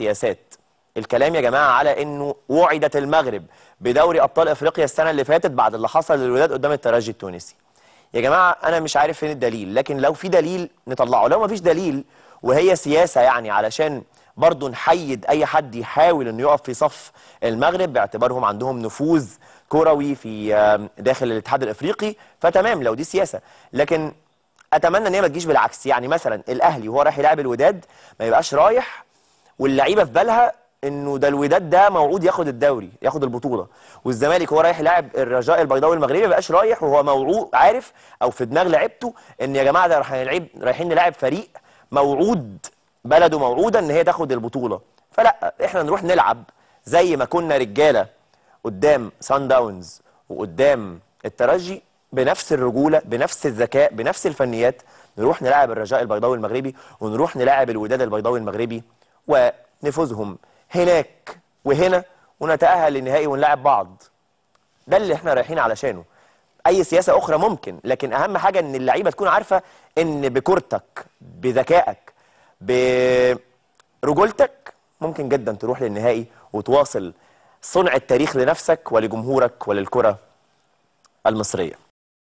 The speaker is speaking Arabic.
السياسات الكلام يا جماعه على انه وعدت المغرب بدوري ابطال افريقيا السنه اللي فاتت بعد اللي حصل للوداد قدام الترجي التونسي يا جماعه انا مش عارف فين الدليل لكن لو في دليل نطلعه لو ما فيش دليل وهي سياسه يعني علشان برضه نحيد اي حد يحاول انه يقف في صف المغرب باعتبارهم عندهم نفوذ كروي في داخل الاتحاد الافريقي فتمام لو دي سياسه لكن اتمنى ان هي ما تجيش بالعكس يعني مثلا الاهلي وهو رايح يلعب الوداد ما يبقاش رايح واللعيبه في بالها انه ده الوداد ده موعود ياخد الدوري ياخد البطوله والزمالك هو رايح لاعب الرجاء البيضاوي المغربي ما بقاش رايح وهو موعود عارف او في دماغ لعيبته ان يا جماعه ده نلعب رايحين نلاعب فريق موعود بلده موعوده ان هي تاخد البطوله فلا احنا نروح نلعب زي ما كنا رجاله قدام سان داونز وقدام الترجي بنفس الرجوله بنفس الذكاء بنفس الفنيات نروح نلاعب الرجاء البيضاوي المغربي ونروح نلاعب الوداد البيضاوي المغربي ونفوزهم هناك وهنا ونتأهل للنهائي ونلعب بعض ده اللي احنا رايحين علشانه اي سياسه اخرى ممكن لكن اهم حاجه ان اللعيبه تكون عارفه ان بكورتك بذكائك برجولتك ممكن جدا تروح للنهائي وتواصل صنع التاريخ لنفسك ولجمهورك وللكره المصريه